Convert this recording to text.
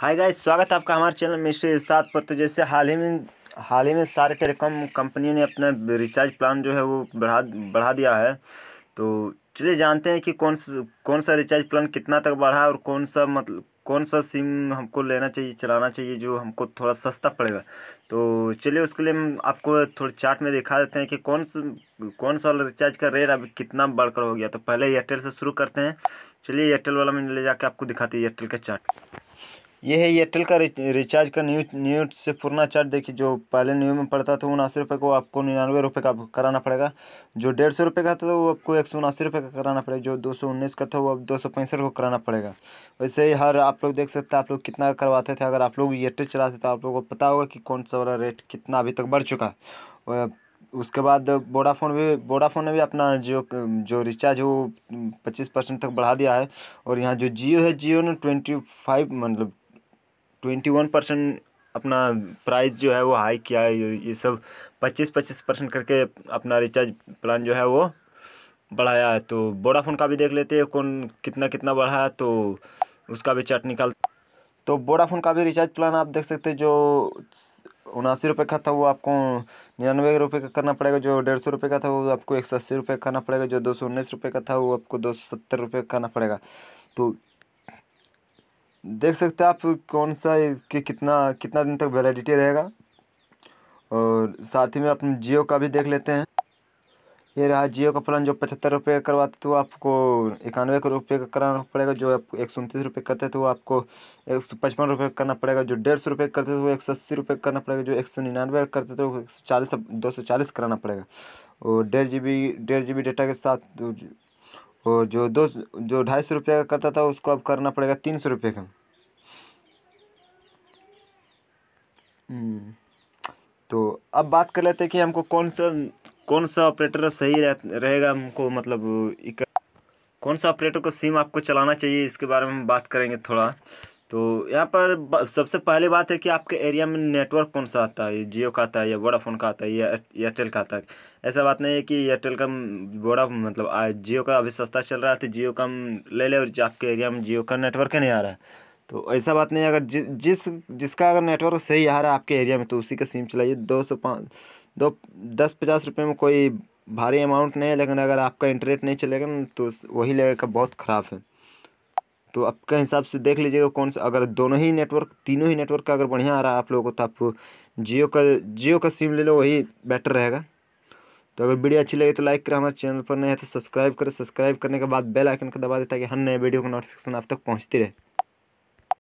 hi guys स्वागत है आपका हमारे चैनल में सात पर तो जैसे हाल ही में हाल ही में सारे टेलीकॉम कंपनियों ने अपना रिचार्ज प्लान जो है वो बढ़ा बढ़ा दिया है तो चलिए जानते हैं कि कौन सा कौन सा रिचार्ज प्लान कितना तक बढ़ा है और कौन सा मतलब कौन सा सिम हमको लेना चाहिए चलाना चाहिए जो हमको थोड़ा सस्ता पड़ेगा तो चलिए उसके लिए हम आपको थोड़े चार्ट में दिखा देते हैं कि कौन सा कौन सा वाला रिचार्ज का रेट अभी कितना बढ़कर हो गया तो पहले एयरटेल से शुरू करते हैं चलिए एयरटेल वाला में ले जाके आपको दिखाते हैं एयरटेल का चार्ट ये है एयरटेल का रिचार्ज का न्यू न्यू से पुराना चार्ज देखिए जो पहले न्यू में पड़ता था उनासी रुपये को आपको निन्यानवे रुपये का कराना पड़ेगा जो डेढ़ सौ रुपये का था वो आपको एक सौ उनासी रुपये का कराना पड़ेगा जो दो सौ उन्नीस का था वो अब दो सौ पैंसठ को कराना पड़ेगा वैसे ही हर आप लोग देख सकते हैं आप लोग कितना करवाते थे अगर आप लोग एयरटेल चलाते तो आप लोग को पता होगा कि कौन सा वाला रेट कितना अभी तक बढ़ चुका है उसके बाद वोडाफोन भी वोडाफोन ने भी अपना जो जो रिचार्ज है वो पच्चीस परसेंट तक बढ़ा दिया है और यहाँ जो जियो है जियो ने ट्वेंटी फाइव मतलब ट्वेंटी वन परसेंट अपना प्राइस जो है वो हाई किया है ये सब पच्चीस पच्चीस परसेंट करके अपना रिचार्ज प्लान जो है वो बढ़ाया है तो वोडाफोन का भी देख लेते हैं कौन कितना कितना बढ़ा है तो उसका भी चार्ट निकाल तो वोडाफोन का भी रिचार्ज प्लान आप देख सकते हैं जो उनासी रुपये का था वो आपको निन्यानवे रुपये का करना पड़ेगा जो डेढ़ सौ रुपये का था वो आपको एक सौ अस्सी रुपये करना पड़ेगा जो दो सौ उन्नीस रुपये का था वो आपको दो सौ सत्तर रुपये करना पड़ेगा तो देख सकते हैं आप कौन सा इसके कितना कितना दिन तक वैलिडिटी रहेगा और साथ ही में अपने जियो का भी देख लेते हैं ये रहा जियो का प्लान जो पचहत्तर रुपये का करवाते थे वो आपको इक्यानवे का रुपये का कराना पड़ेगा जो आप एक सौ उनतीस रुपये करते थे वो आपको एक सौ पचपन रुपये का करना पड़ेगा जो डेढ़ सौ रुपये करते थे वो एक सौ अस्सी रुपये करना पड़ेगा जो एक सौ निन्यानवे करते थे वो एक सौ चालीस दो सौ चालीस कराना पड़ेगा और डेढ़ जी बी डेढ़ जी बी डेटा के साथ और जो दो जो ढाई सौ रुपये का करता था उसको अब करना पड़ेगा तीन सौ रुपये का हम्म, तो अब बात कर लेते हैं कि हमको कौन सा कौन सा ऑपरेटर सही रह, रहेगा हमको मतलब कौन सा ऑपरेटर को सिम आपको चलाना चाहिए इसके बारे में हम बात करेंगे थोड़ा तो यहाँ पर सबसे पहले बात है कि आपके एरिया में नेटवर्क कौन सा आता है जियो का आता है या वोडाफोन का आता है या एयरटेल का आता है ऐसा बात नहीं है कि एयरटेल का वोडा मतलब जियो का अभी सस्ता चल रहा है तो जियो का ले ले और आपके एरिया में जियो का नेटवर्क ही नहीं आ रहा है तो ऐसा बात नहीं है अगर जि, जिस जिसका अगर नेटवर्क सही आ रहा है आपके एरिया में तो उसी का सिम चलाइए दो सौ पाँच दो दस पचास रुपये में कोई भारी अमाउंट नहीं है लेकिन अगर आपका इंटरनेट नहीं चलेगा तो वही लगेगा बहुत ख़राब है तो आपके हिसाब से देख लीजिएगा कौन सा अगर दोनों ही नेटवर्क तीनों ही नेटवर्क का अगर बढ़िया आ रहा है आप लोगों को तो आप जियो का जियो का सिम ले लो वही बेटर रहेगा तो अगर वीडियो अच्छी लगे तो लाइक करें हमारे चैनल पर नए है तो सब्सक्राइब करें सब्सक्राइब करने के बाद बेल आइकन को दबा दें ताकि हर नए वीडियो का नोटिफिकेशन आप तक पहुँचती रहे